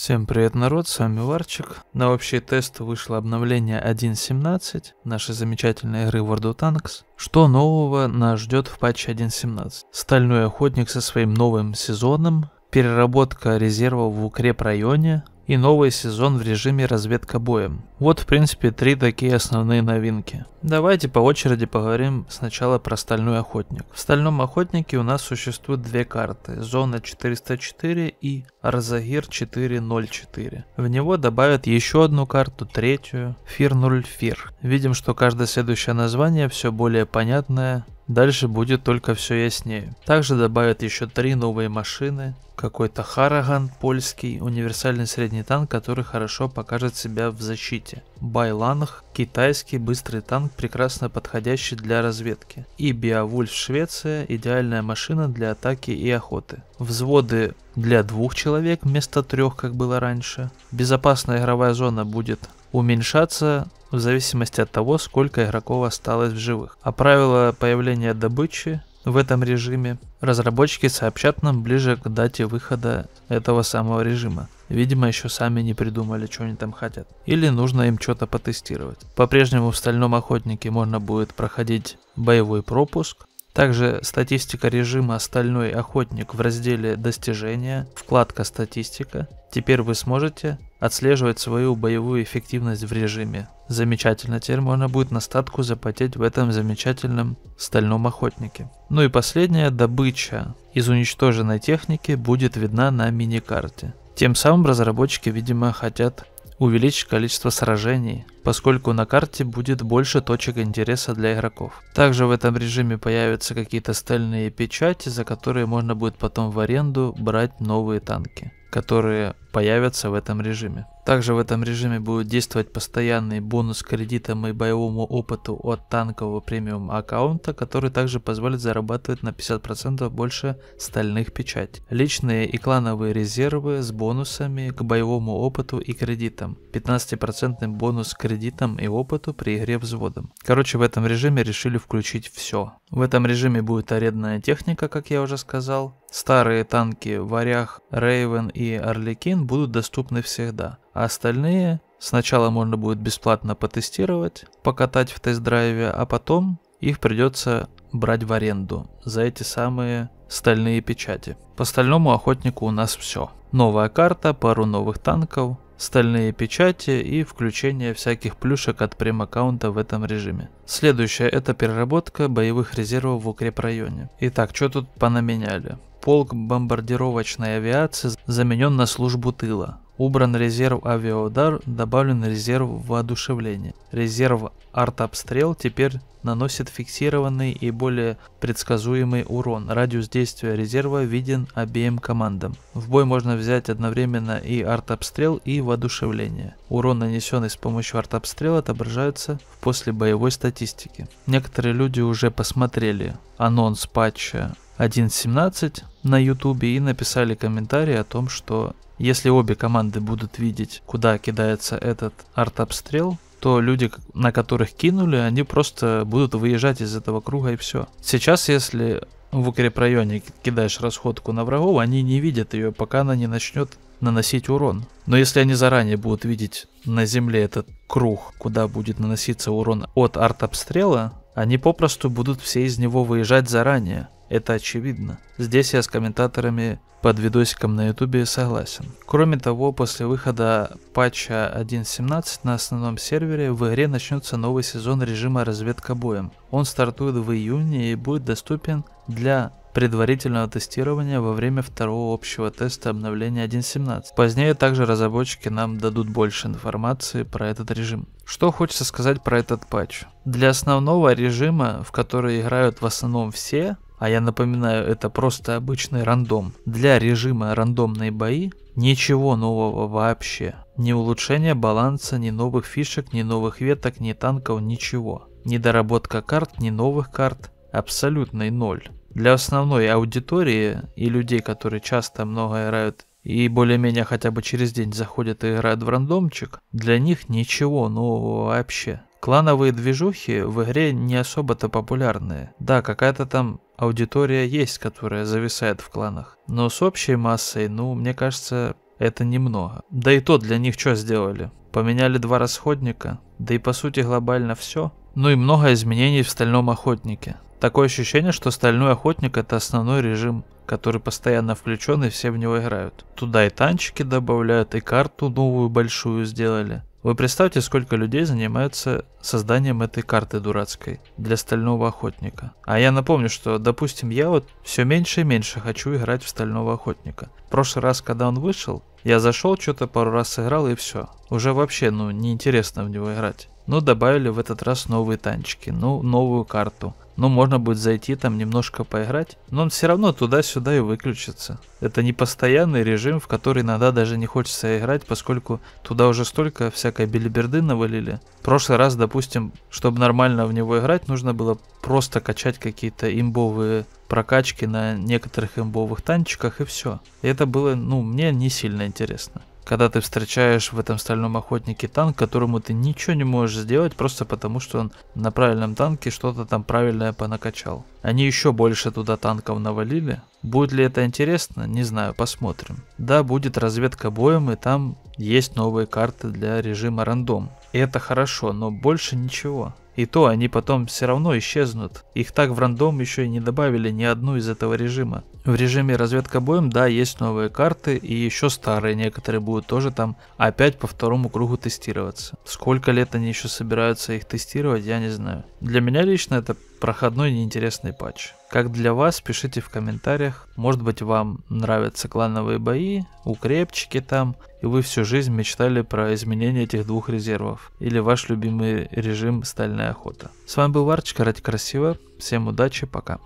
Всем привет, народ, с вами Варчик. На общий тест вышло обновление 1.17 нашей замечательной игры World of Tanks. Что нового нас ждет в патче 1.17? Стальной охотник со своим новым сезоном, переработка резервов в укрепрайоне, и новый сезон в режиме разведка боем. Вот в принципе три такие основные новинки. Давайте по очереди поговорим сначала про Стальной Охотник. В Стальном Охотнике у нас существует две карты, Зона 404 и Арзагир 404. В него добавят еще одну карту, третью, Фир 0 Фир. Видим, что каждое следующее название все более понятное Дальше будет только все яснее. Также добавят еще три новые машины, какой-то Хараган польский, универсальный средний танк, который хорошо покажет себя в защите. Байланг – китайский быстрый танк, прекрасно подходящий для разведки. И Биовульф Швеция – идеальная машина для атаки и охоты. Взводы для двух человек вместо трех, как было раньше. Безопасная игровая зона будет уменьшаться в зависимости от того, сколько игроков осталось в живых. А правила появления добычи в этом режиме разработчики сообщат нам ближе к дате выхода этого самого режима. Видимо, еще сами не придумали, что они там хотят. Или нужно им что-то потестировать. По-прежнему в Стальном Охотнике можно будет проходить боевой пропуск, также статистика режима «Стальной охотник» в разделе «Достижения», вкладка «Статистика». Теперь вы сможете отслеживать свою боевую эффективность в режиме. Замечательно, теперь можно будет на статку запотеть в этом замечательном стальном охотнике. Ну и последняя добыча из уничтоженной техники будет видна на мини-карте. Тем самым разработчики, видимо, хотят увеличь количество сражений, поскольку на карте будет больше точек интереса для игроков. Также в этом режиме появятся какие-то стальные печати, за которые можно будет потом в аренду брать новые танки, которые появятся в этом режиме. Также в этом режиме будет действовать постоянный бонус кредитам и боевому опыту от танкового премиум аккаунта, который также позволит зарабатывать на 50% больше стальных печать. Личные и клановые резервы с бонусами к боевому опыту и кредитам. 15% бонус кредитам и опыту при игре взводом. Короче, в этом режиме решили включить все. В этом режиме будет арендная техника, как я уже сказал. Старые танки Варях, Рейвен и Орликин магазин будут доступны всегда, а остальные сначала можно будет бесплатно потестировать, покатать в тест-драйве, а потом их придется брать в аренду за эти самые стальные печати. По стальному охотнику у нас все. Новая карта, пару новых танков, стальные печати и включение всяких плюшек от прем-аккаунта в этом режиме. Следующее это переработка боевых резервов в укрепрайоне. Итак, что тут понаменяли? Полк бомбардировочной авиации заменен на службу тыла. Убран резерв авиаудар, добавлен резерв воодушевления. Резерв артобстрел теперь наносит фиксированный и более предсказуемый урон. Радиус действия резерва виден обеим командам. В бой можно взять одновременно и артобстрел, и воодушевление. Урон, нанесенный с помощью артобстрела, отображается в послебоевой статистике. Некоторые люди уже посмотрели анонс патча 1.17 на ютубе и написали комментарии о том, что если обе команды будут видеть, куда кидается этот артобстрел, то люди, на которых кинули, они просто будут выезжать из этого круга и все. Сейчас, если в укрепрайоне кидаешь расходку на врагов, они не видят ее, пока она не начнет наносить урон. Но если они заранее будут видеть на земле этот круг, куда будет наноситься урон от артобстрела, они попросту будут все из него выезжать заранее. Это очевидно. Здесь я с комментаторами под видосиком на ютубе согласен. Кроме того, после выхода патча 1.17 на основном сервере в игре начнется новый сезон режима разведка боем. Он стартует в июне и будет доступен для предварительного тестирования во время второго общего теста обновления 1.17. Позднее также разработчики нам дадут больше информации про этот режим. Что хочется сказать про этот патч? Для основного режима, в который играют в основном все, а я напоминаю, это просто обычный рандом. Для режима рандомные бои ничего нового вообще. Ни улучшения баланса, ни новых фишек, ни новых веток, ни танков, ничего. Ни доработка карт, ни новых карт, абсолютный ноль. Для основной аудитории и людей, которые часто много играют и более-менее хотя бы через день заходят и играют в рандомчик, для них ничего нового вообще. Клановые движухи в игре не особо-то популярны. Да, какая-то там аудитория есть, которая зависает в кланах. Но с общей массой, ну, мне кажется, это немного. Да и то для них что сделали? Поменяли два расходника, да и по сути глобально все. Ну и много изменений в Стальном Охотнике. Такое ощущение, что Стальной Охотник это основной режим, который постоянно включен и все в него играют. Туда и танчики добавляют, и карту новую большую сделали. Вы представьте, сколько людей занимаются созданием этой карты дурацкой для стального охотника. А я напомню, что, допустим, я вот все меньше и меньше хочу играть в стального охотника. В прошлый раз, когда он вышел, я зашел, что-то пару раз сыграл и все. Уже вообще, ну, неинтересно в него играть. Но ну, добавили в этот раз новые танчики, ну, новую карту. Ну, можно будет зайти там немножко поиграть. Но он все равно туда-сюда и выключится. Это не постоянный режим, в который иногда даже не хочется играть, поскольку туда уже столько всякой белиберды навалили. В прошлый раз, допустим, чтобы нормально в него играть, нужно было просто качать какие-то имбовые прокачки на некоторых имбовых танчиках и все. И это было, ну, мне не сильно интересно когда ты встречаешь в этом стальном охотнике танк, которому ты ничего не можешь сделать, просто потому что он на правильном танке что-то там правильное понакачал. Они еще больше туда танков навалили. Будет ли это интересно? Не знаю, посмотрим. Да, будет разведка боем, и там есть новые карты для режима рандом. И это хорошо, но больше ничего. И то они потом все равно исчезнут. Их так в рандом еще и не добавили ни одну из этого режима. В режиме разведка боем, да, есть новые карты и еще старые некоторые будут тоже там опять по второму кругу тестироваться. Сколько лет они еще собираются их тестировать, я не знаю. Для меня лично это проходной неинтересный патч. Как для вас, пишите в комментариях. Может быть вам нравятся клановые бои, укрепчики там, и вы всю жизнь мечтали про изменение этих двух резервов. Или ваш любимый режим «Стальная охота». С вами был Варчик, ради красиво. Всем удачи, пока.